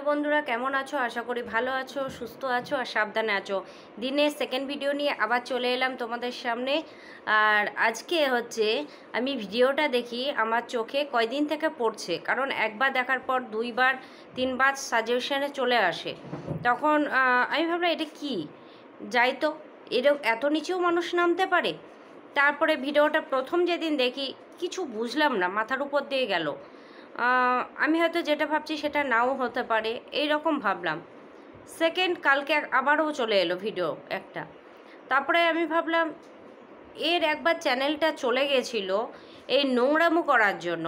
hello বন্ধুরা কেমন আছো আশা করি ভালো আছো সুস্থ আছো আর সাবধানে আছো দিনে সেকেন্ড ভিডিও নিয়ে আবার চলে এলাম তোমাদের সামনে আর আজকে হচ্ছে আমি ভিডিওটা দেখি আমার চোখে কয়দিন থেকে পড়ছে কারণ একবার দেখার পর দুইবার তিনবার সাজেশনে চলে আসে তখন আমি ভাবলাম এটা কি যাই তো এরকম এত নিচেও মানুষ নামতে পারে তারপরে ভিডিওটা প্রথম যেদিন দেখি কিছু বুঝলাম না মাথার উপর দিয়ে গেল আমি হয়তো যেটা ভাবছি সেটা নাও হতে পারে এই রকম ভাবলাম সেকেন্ড কালকে আবারও চলে এলো ভিডিও একটা তারপরে আমি ভাবলাম এর একবার চ্যানেলটা চলে গেছিলো এই নোংরামো করার জন্য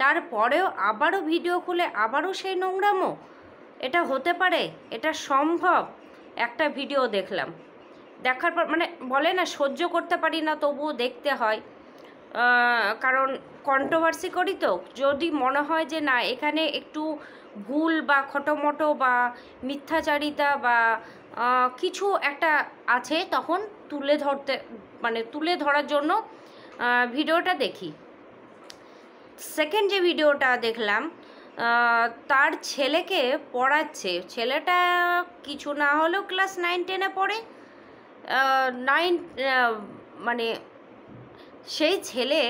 তারপরেও আবারও ভিডিও খুলে আবারও সেই নোংরামো এটা হতে পারে এটা সম্ভব একটা ভিডিও দেখলাম দেখার পর মানে বলে না সহ্য করতে পারি না তবুও দেখতে হয় কারণ কন্ট্রোভার্সি করি তো যদি মনে হয় যে না এখানে একটু ভুল বা খটোমটো বা মিথ্যাচারিতা বা কিছু একটা আছে তখন তুলে ধরতে মানে তুলে ধরার জন্য ভিডিওটা দেখি সেকেন্ড যে ভিডিওটা দেখলাম তার ছেলেকে পড়াচ্ছে ছেলেটা কিছু না হলেও ক্লাস নাইন টেনে পড়ে নাইন মানে সেই ছেলে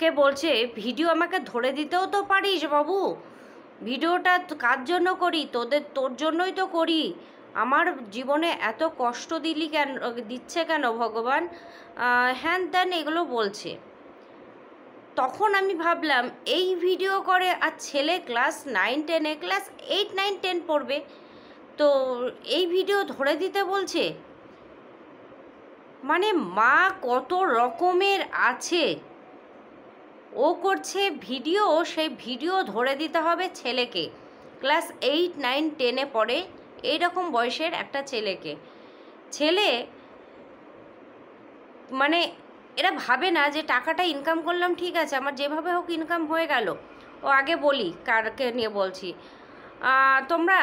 কে বলছে ভিডিও আমাকে ধরে দিতেও তো পারিস বাবু ভিডিওটা কার জন্য করি তোদের তোর জন্যই তো করি আমার জীবনে এত কষ্ট দিলি কেন দিচ্ছে কেন ভগবান হ্যান ত্যান এগুলো বলছে তখন আমি ভাবলাম এই ভিডিও করে আর ছেলে ক্লাস নাইন টেনে ক্লাস এইট নাইন টেন পড়বে তো এই ভিডিও ধরে দিতে বলছে মানে মা কত রকমের আছে ও করছে ভিডিও সেই ভিডিও ধরে দিতে হবে ছেলেকে ক্লাস এইট নাইন টেনে পড়ে এইরকম বয়সের একটা ছেলেকে ছেলে মানে এরা ভাবে না যে টাকাটা ইনকাম করলাম ঠিক আছে আমার যেভাবে হোক ইনকাম হয়ে গেল ও আগে বলি কারকে নিয়ে বলছি তোমরা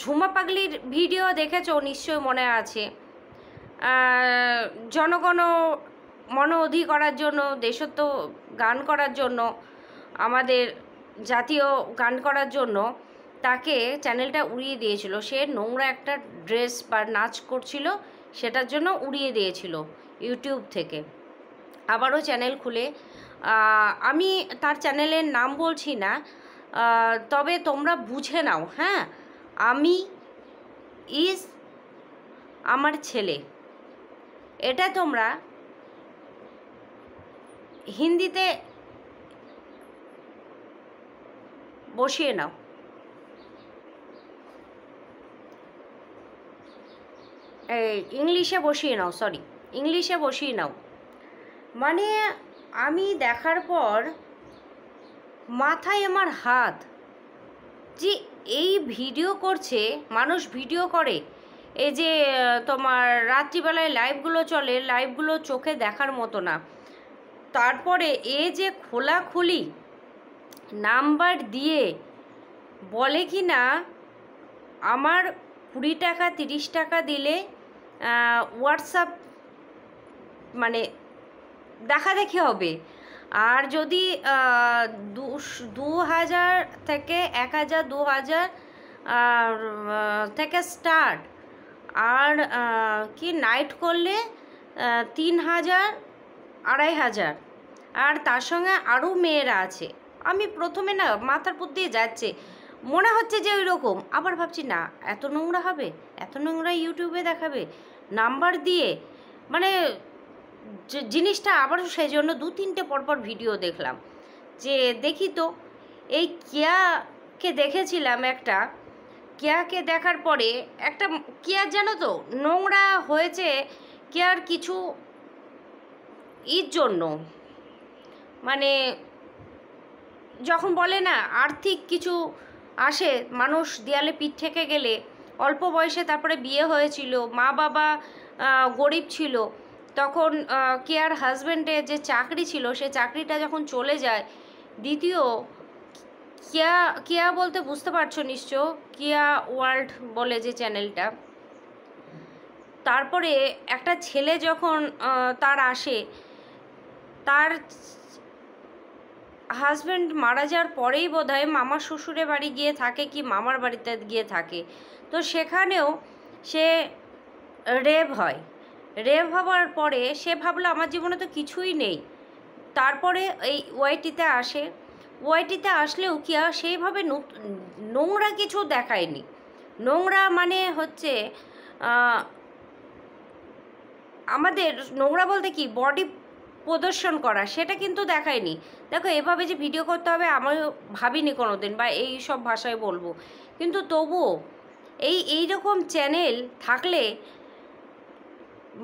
ঝুমা পাগলির ভিডিও দেখেছো নিশ্চয় মনে আছে জনগণ মনোধি করার জন্য দেশত্ব গান করার জন্য আমাদের জাতীয় গান করার জন্য তাকে চ্যানেলটা উড়িয়ে দিয়েছিল সে নোংরা একটা ড্রেস বা নাচ করছিল সেটার জন্য উড়িয়ে দিয়েছিল ইউটিউব থেকে আবারও চ্যানেল খুলে আমি তার চ্যানেলের নাম বলছি না তবে তোমরা বুঝে নাও হ্যাঁ আমি ইজ আমার ছেলে এটা তোমরা হিন্দিতে বসিয়ে নাও ইংলিশে বসিয়ে নাও সরি ইংলিশে বসিয়ে নাও মানে আমি দেখার পর মাথায় আমার হাত যে এই ভিডিও করছে মানুষ ভিডিও করে এই যে তোমার রাত্রিবেলায় লাইভগুলো চলে লাইভগুলো চোখে দেখার মতো না তারপরে এ যে খোলাখুলি নাম্বার দিয়ে বলে কি না আমার কুড়ি টাকা তিরিশ টাকা দিলে হোয়াটসঅ্যাপ মানে দেখা দেখি হবে আর যদি দু হাজার থেকে এক হাজার দু হাজার থেকে স্টার্ট আর কি নাইট করলে তিন হাজার আড়াই হাজার আর তার সঙ্গে আরও মেয়েরা আছে আমি প্রথমে না মাথার পুর দিয়ে যাচ্ছে মনে হচ্ছে যে ওই রকম আবার ভাবছি না এত নোংরা হবে এত নোংরা ইউটিউবে দেখাবে নাম্বার দিয়ে মানে জিনিসটা আবারও সেই জন্য দু তিনটে পরপর ভিডিও দেখলাম যে দেখি তো এই কেয়াকে দেখেছিলাম একটা কেয়াকে দেখার পরে একটা কেয়ার জানো তো নোংরা হয়েছে কেয়ার কিছু এর জন্য মানে যখন বলে না আর্থিক কিছু আসে মানুষ দেয়ালে পিঠ থেকে গেলে অল্প বয়সে তারপরে বিয়ে হয়েছিল মা বাবা গরিব ছিল তখন কেয়ার হাজব্যান্ডের যে চাকরি ছিল সে চাকরিটা যখন চলে যায় দ্বিতীয় কিয়া কিয়া বলতে বুঝতে পারছো নিশ্চয় কিয়া ওয়ার্ল্ড বলে যে চ্যানেলটা তারপরে একটা ছেলে যখন তার আসে তার হাজব্যান্ড মারা যাওয়ার পরেই বোধ হয় মামার শ্বশুরে বাড়ি গিয়ে থাকে কি মামার বাড়িতে গিয়ে থাকে তো সেখানেও সে রেব হয় রেব হওয়ার পরে সে ভাবলো আমার জীবনে তো কিছুই নেই তারপরে এই ওয়াইটিতে আসে ওয়াইটিতে আসলেও কি আর সেইভাবে নোংরা কিছু দেখায়নি নোংরা মানে হচ্ছে আমাদের নোংরা বলতে কি বডি প্রদর্শন করা সেটা কিন্তু দেখায়নি দেখো এভাবে যে ভিডিও করতে হবে আমার ভাবিনি কোনো দিন বা এই সব ভাষায় বলবো কিন্তু তবুও এই এই রকম চ্যানেল থাকলে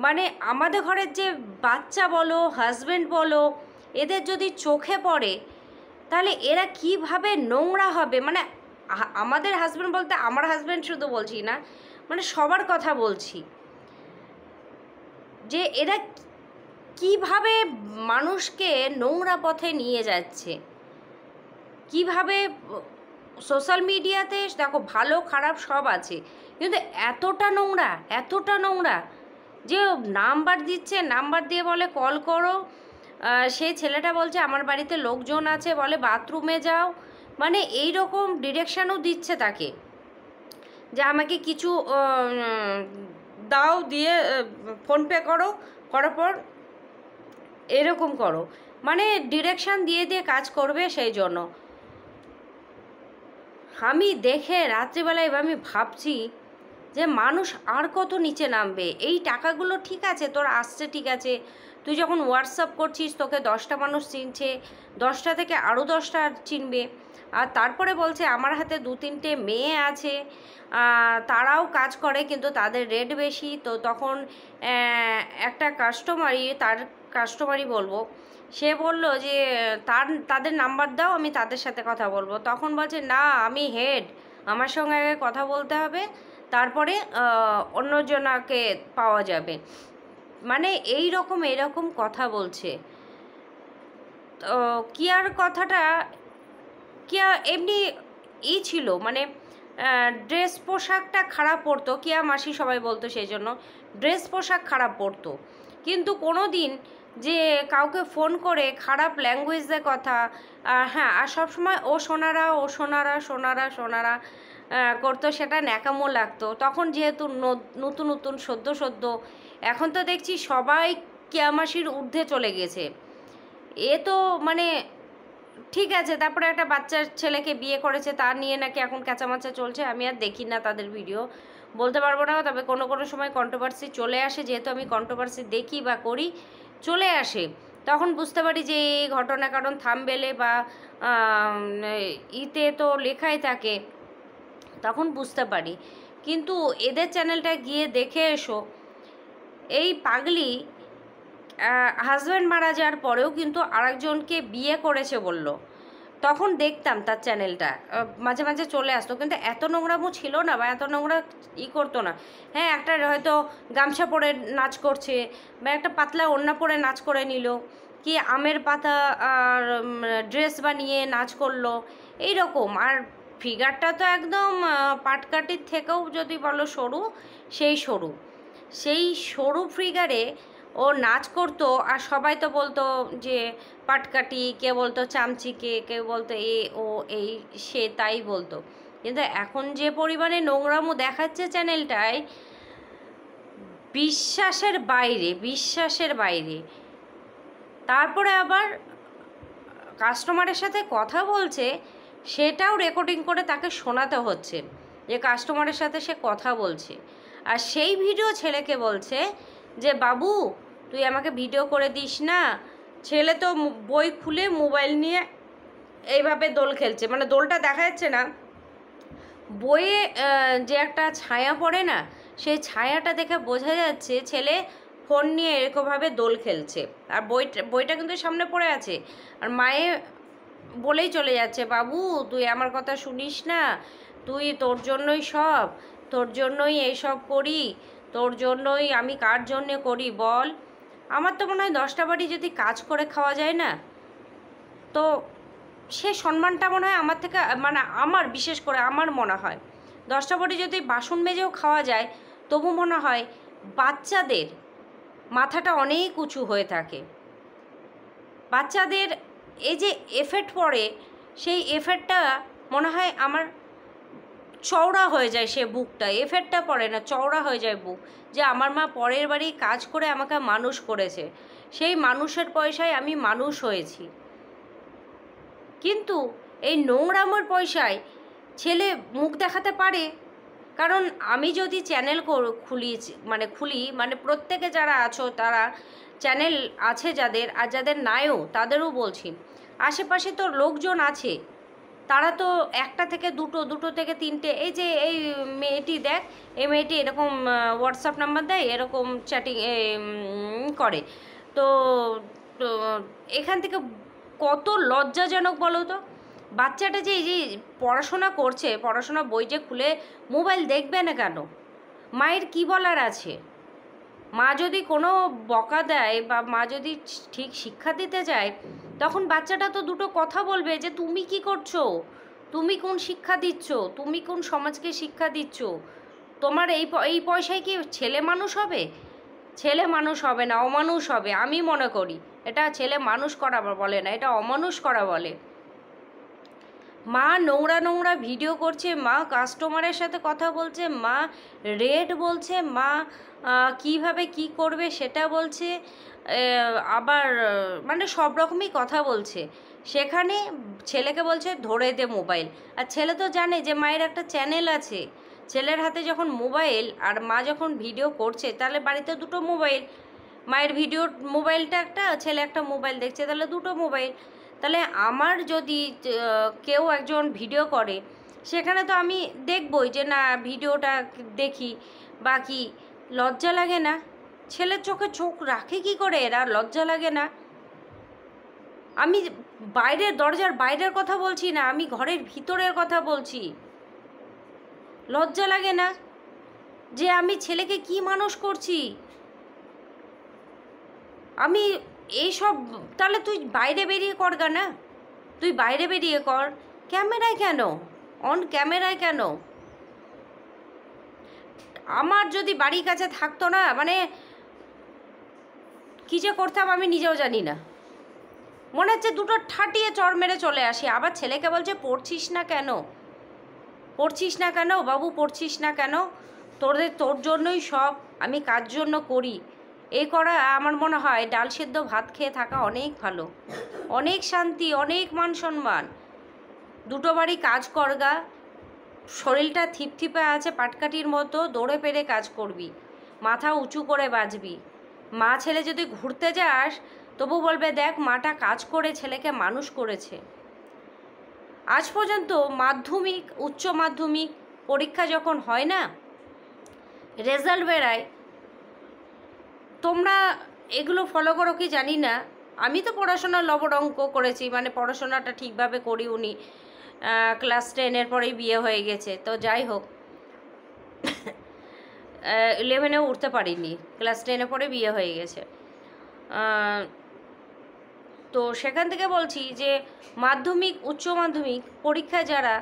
মানে আমাদের ঘরের যে বাচ্চা বলো হাজব্যান্ড বলো এদের যদি চোখে পড়ে তাহলে এরা কিভাবে নোংরা হবে মানে আমাদের হাজব্যান্ড বলতে আমার হাজব্যান্ড শুধু বলছি না মানে সবার কথা বলছি যে এরা কিভাবে মানুষকে নোংরা পথে নিয়ে যাচ্ছে কিভাবে সোশ্যাল মিডিয়াতে দেখো ভালো খারাপ সব আছে কিন্তু এতটা নোংরা এতটা নোংরা যে নাম্বার দিচ্ছে নাম্বার দিয়ে বলে কল করো সে ছেলেটা বলছে আমার বাড়িতে লোকজন আছে বলে বাথরুমে যাও মানে এই রকম ডিরেকশানও দিচ্ছে তাকে যে আমাকে কিছু দাও দিয়ে ফোনপে করো করার পর এরকম করো মানে ডিরেকশান দিয়ে দিয়ে কাজ করবে সেই জন্য আমি দেখে রাত্রিবেলায় আমি ভাবছি যে মানুষ আর কত নিচে নামবে এই টাকাগুলো ঠিক আছে তোর আসছে ঠিক আছে তুই যখন হোয়াটসঅ্যাপ করছিস তোকে দশটা মানুষ চিনছে দশটা থেকে আরও দশটা চিনবে আর তারপরে বলছে আমার হাতে দু তিনটে মেয়ে আছে তারাও কাজ করে কিন্তু তাদের রেট বেশি তো তখন একটা কাস্টমারই তার কাস্টমারই বলবো সে বলল যে তার তাদের নাম্বার দাও আমি তাদের সাথে কথা বলবো তখন বলছে না আমি হেড আমার সঙ্গে আগে কথা বলতে হবে তারপরে অন্যজনাকে পাওয়া যাবে মানে এই রকম এরকম কথা বলছে তো আর কথাটা কিয়া এমনি ই ছিল মানে ড্রেস পোশাকটা খারাপ পরতো কিয়া মাসি সবাই বলতো সেই জন্য ড্রেস পোশাক খারাপ পরতো কিন্তু কোনো দিন যে কাউকে ফোন করে খারাপ ল্যাঙ্গুয়েজে কথা হ্যাঁ আর সবসময় ও সোনারা ও সোনারা সোনারা সোনারা করতো সেটা ন্যাকামো লাগতো তখন যেহেতু নতুন নতুন সদ্য সদ্য এখন তো দেখছি সবাই কেয়ামাসির ঊর্ধ্বে চলে গেছে এ তো মানে ঠিক আছে তারপরে একটা বাচ্চার ছেলেকে বিয়ে করেছে তার নিয়ে নাকি এখন কাঁচামাচা চলছে আমি আর দেখি না তাদের ভিডিও বলতে পারবো না তবে কোনো কোনো সময় কন্ট্রোভার্সি চলে আসে যেহেতু আমি কন্ট্রোভার্সি দেখি বা করি চলে আসে তখন বুঝতে পারি যে এই ঘটনা কারণ থামবেলে বা ইতে তো লেখাই থাকে তখন বুঝতে পারি কিন্তু এদের চ্যানেলটা গিয়ে দেখে এসো এই পাগলি হাজব্যান্ড মারা যাওয়ার পরেও কিন্তু আরেকজনকে বিয়ে করেছে বলল তখন দেখতাম তার চ্যানেলটা মাঝে মাঝে চলে আসতো কিন্তু এত নোংরামো ছিল না বা এত নোংরা ই করতো না হ্যাঁ একটা হয়তো গামছা পরে নাচ করছে বা একটা পাতলা ওড়না পরে নাচ করে নিল কি আমের পাতা আর ড্রেস বানিয়ে নাচ করলো এই রকম আর ফিগারটা তো একদম পাটকাটির থেকেও যদি বলো সরু সেই সরু সেই সরু ফিগারে ও নাচ করতো আর সবাই তো বলতো যে পাটকাটি কে বলতো চামচিকে কেউ বলতো এ ও এই সে তাই বলতো কিন্তু এখন যে পরিমাণে নোংরামো দেখাচ্ছে চ্যানেলটায় বিশ্বাসের বাইরে বিশ্বাসের বাইরে তারপরে আবার কাস্টমারের সাথে কথা বলছে সেটাও রেকর্ডিং করে তাকে শোনাতে হচ্ছে যে কাস্টমারের সাথে সে কথা বলছে আর সেই ভিডিও ছেলেকে বলছে যে বাবু তুই আমাকে ভিডিও করে দিস না ছেলে তো বই খুলে মোবাইল নিয়ে এইভাবে দোল খেলছে মানে দোলটা দেখা যাচ্ছে না বইয়ে যে একটা ছায়া পড়ে না সেই ছায়াটা দেখে বোঝা যাচ্ছে ছেলে ফোন নিয়ে এরকমভাবে দোল খেলছে আর বইটা বইটা কিন্তু সামনে পড়ে আছে আর মায়ে বলেই চলে যাচ্ছে বাবু তুই আমার কথা শুনিস না তুই তোর জন্যই সব তোর জন্যই এইসব করি তোর জন্যই আমি কার জন্যে করি বল আমার তো মনে হয় দশটা বাড়ি যদি কাজ করে খাওয়া যায় না তো সে সম্মানটা মনে হয় আমার থেকে মানে আমার বিশেষ করে আমার মনে হয় দশটা বাড়ি যদি বাসন মেজেও খাওয়া যায় তবু মনে হয় বাচ্চাদের মাথাটা অনেক উঁচু হয়ে থাকে বাচ্চাদের এই যে এফেক্ট পড়ে সেই এফেক্টটা মনে হয় আমার চওড়া হয়ে যায় সে বুকটা এফেক্টটা পড়ে না চওড়া হয়ে যায় বুক যে আমার মা পরের বাড়ি কাজ করে আমাকে মানুষ করেছে সেই মানুষের পয়সায় আমি মানুষ হয়েছি কিন্তু এই নোংরামোর পয়সায় ছেলে মুখ দেখাতে পারে কারণ আমি যদি চ্যানেল খুলি মানে খুলি মানে প্রত্যেকে যারা আছো তারা চ্যানেল আছে যাদের আর যাদের নাইও তাদেরও বলছি আশেপাশে তো লোকজন আছে তারা তো একটা থেকে দুটো দুটো থেকে তিনটে এই যে এই মেয়েটি দেখ এই মেয়েটি এরকম হোয়াটসঅ্যাপ নাম্বার দেয় এরকম চ্যাটিং করে তো এখান থেকে কত লজ্জাজনক বলো তো বাচ্চাটা যে এই যে পড়াশোনা করছে পড়াশোনা বই যে খুলে মোবাইল দেখবে না কেন মায়ের কি বলার আছে মা যদি কোনো বকা দেয় বা মা যদি ঠিক শিক্ষা দিতে যায় তখন বাচ্চাটা তো দুটো কথা বলবে যে তুমি কি করছো তুমি কোন শিক্ষা দিচ্ছ তুমি কোন সমাজকে শিক্ষা দিচ্ছ তোমার এই এই পয়সায় কি ছেলে মানুষ হবে ছেলে মানুষ হবে না অমানুষ হবে আমি মনে করি এটা ছেলে মানুষ করা বলে না এটা অমানুষ করা বলে মা নোংরা নোংরা ভিডিও করছে মা কাস্টমারের সাথে কথা বলছে মা রেট বলছে মা কিভাবে কি করবে সেটা বলছে আবার মানে সব রকমই কথা বলছে সেখানে ছেলেকে বলছে ধরে দে মোবাইল আর ছেলে তো জানে যে মায়ের একটা চ্যানেল আছে ছেলের হাতে যখন মোবাইল আর মা যখন ভিডিও করছে তাহলে বাড়িতে দুটো মোবাইল মায়ের ভিডিও মোবাইলটা একটা ছেলে একটা মোবাইল দেখছে তাহলে দুটো মোবাইল তাহলে আমার যদি কেউ একজন ভিডিও করে সেখানে তো আমি দেখবই যে না ভিডিওটা দেখি বাকি লজ্জা লাগে না ছেলের চোখে চোখ রাখে কি করে এরা লজ্জা লাগে না আমি বাইরের দরজার বাইরের কথা বলছি না আমি ঘরের ভিতরের কথা বলছি লজ্জা লাগে না যে আমি ছেলেকে কি মানুষ করছি আমি এইসব তাহলে তুই বাইরে বেরিয়ে কর গা না তুই বাইরে বেরিয়ে কর ক্যামেরায় কেন অন ক্যামেরায় কেন আমার যদি বাড়ির কাছে থাকতো না মানে কী যে করতাম আমি নিজেও জানি না মনে হচ্ছে দুটো ঠাটিয়ে চর মেরে চলে আসি আবার ছেলেকে বলছে পড়ছিস না কেন পড়ছিস না কেন বাবু পড়ছিস না কেন তোদের তোর জন্যই সব আমি কার জন্য করি এই করা আমার মনে হয় ডাল সেদ্ধ ভাত খেয়ে থাকা অনেক ভালো অনেক শান্তি অনেক মান সম্মান দুটো বাড়ি কাজ করগা শরীরটা থিপথিপে আছে পাটকাঠির মতো দৌড়ে পেরে কাজ করবি মাথা উঁচু করে বাঁচবি মা ছেলে যদি ঘুরতে যাস তবু বলবে দেখ মাটা কাজ করে ছেলেকে মানুষ করেছে আজ পর্যন্ত মাধ্যমিক উচ্চ মাধ্যমিক পরীক্ষা যখন হয় না রেজাল্ট বেড়ায় তোমরা এগুলো ফলো করো কি জানি না আমি তো পড়াশোনা অঙ্ক করেছি মানে পড়াশোনাটা ঠিকভাবে করি উনি ক্লাস টেনের পরেই বিয়ে হয়ে গেছে তো যাই হোক ইলেভেনেও উঠতে পারিনি ক্লাস টেনের পরে বিয়ে হয়ে গেছে তো সেখান থেকে বলছি যে মাধ্যমিক উচ্চ মাধ্যমিক পরীক্ষা যারা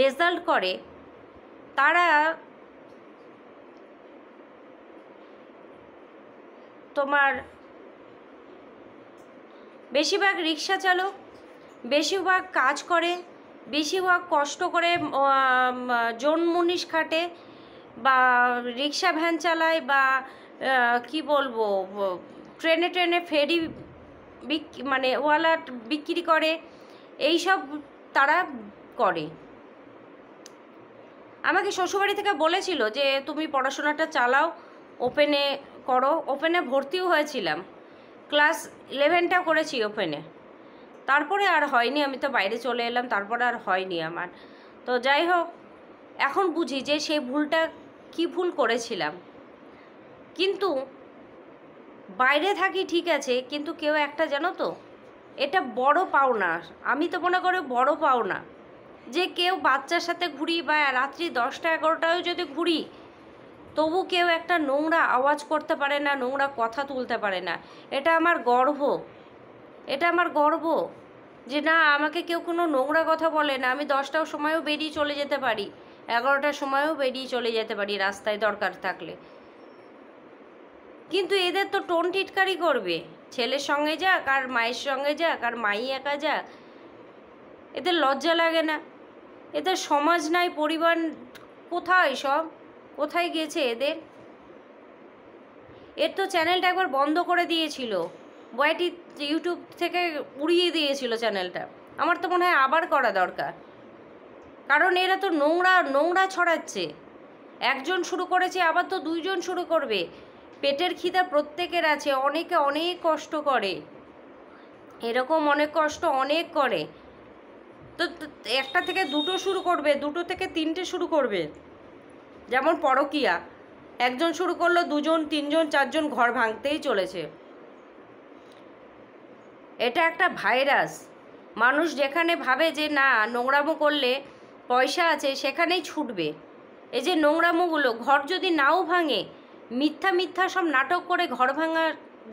রেজাল্ট করে তারা তোমার বেশিরভাগ রিক্সা চালক বেশিরভাগ কাজ করে বেশিরভাগ কষ্ট করে জোন মুনিশ খাটে বা রিক্সা ভ্যান চালায় বা কি বলবো ট্রেনে ট্রেনে ফেরি মানে ওয়ালাট বিক্রি করে এই সব তারা করে আমাকে শ্বশুরবাড়ি থেকে বলেছিল যে তুমি পড়াশোনাটা চালাও ওপেনে করো ওপেনে ভর্তিও হয়েছিলাম ক্লাস ইলেভেনটা করেছি ওপেনে তারপরে আর হয়নি আমি তো বাইরে চলে এলাম তারপরে আর হয়নি আমার তো যাই হোক এখন বুঝি যে সেই ভুলটা কি ভুল করেছিলাম কিন্তু বাইরে থাকি ঠিক আছে কিন্তু কেউ একটা জানো তো এটা বড় পাওনা আমি তো মনে করি বড় পাওনা যে কেউ বাচ্চার সাথে ঘুরি বা রাত্রি দশটা এগারোটায়ও যদি ঘুরি তবু কেউ একটা নোংরা আওয়াজ করতে পারে না নোংরা কথা তুলতে পারে না এটা আমার গর্ব এটা আমার গর্ব যে না আমাকে কেউ কোনো নোংরা কথা বলে না আমি দশটার সময়ও বেরিয়ে চলে যেতে পারি এগারোটার সময়ও বেরিয়ে চলে যেতে পারি রাস্তায় দরকার থাকলে কিন্তু এদের তো টোন টিটকারি করবে ছেলের সঙ্গে যাক আর মায়ের সঙ্গে যাক আর মাই একা যাক এদের লজ্জা লাগে না এদের সমাজ নাই পরিবার কোথায় সব কোথায় গেছে এদের এর তো চ্যানেলটা একবার বন্ধ করে দিয়েছিল বয়টি ইউটিউব থেকে উড়িয়ে দিয়েছিল চ্যানেলটা আমার তো মনে হয় আবার করা দরকার কারণ এরা তো নোংরা নোংরা ছড়াচ্ছে একজন শুরু করেছে আবার তো দুইজন শুরু করবে পেটের খিদা প্রত্যেকের আছে অনেকে অনেক কষ্ট করে এরকম অনেক কষ্ট অনেক করে তো একটা থেকে দুটো শুরু করবে দুটো থেকে তিনটে শুরু করবে যেমন পরকিয়া একজন শুরু করলো দুজন তিনজন চারজন ঘর ভাঙতেই চলেছে এটা একটা ভাইরাস মানুষ যেখানে ভাবে যে না নোংরামো করলে পয়সা আছে সেখানেই ছুটবে এই যে নোংরামোগুলো ঘর যদি নাও ভাঙে মিথ্যা মিথ্যা সব নাটক করে ঘর ভাঙা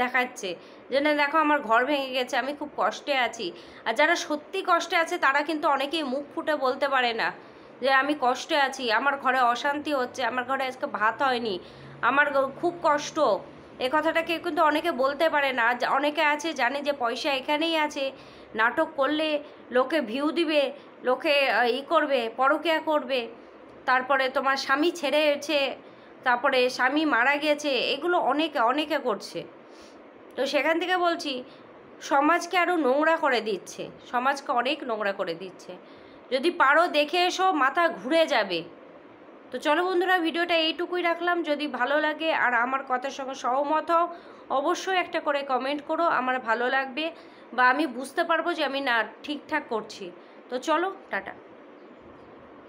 দেখাচ্ছে যে না দেখো আমার ঘর ভেঙে গেছে আমি খুব কষ্টে আছি আর যারা সত্যি কষ্টে আছে তারা কিন্তু অনেকেই মুখ ফুটে বলতে পারে না যে আমি কষ্টে আছি আমার ঘরে অশান্তি হচ্ছে আমার ঘরে আজকে ভাত হয়নি আমার খুব কষ্ট এ কথাটাকে কিন্তু অনেকে বলতে পারে না অনেকে আছে জানে যে পয়সা এখানেই আছে নাটক করলে লোকে ভিউ দিবে লোকে ই করবে পরকিয়া করবে তারপরে তোমার স্বামী ছেড়ে তারপরে স্বামী মারা গেছে এগুলো অনেকে অনেকে করছে তো সেখান থেকে বলছি সমাজকে আরও নোংরা করে দিচ্ছে সমাজকে অনেক নোংরা করে দিচ্ছে যদি পারো দেখে এসো মাথা ঘুরে যাবে তো চলো বন্ধুরা ভিডিওটা এইটুকুই রাখলাম যদি ভালো লাগে আর আমার কথার সঙ্গে সহমত হও অবশ্যই একটা করে কমেন্ট করো আমার ভালো লাগবে বা আমি বুঝতে পারবো যে আমি না ঠিকঠাক করছি তো চলো টাটা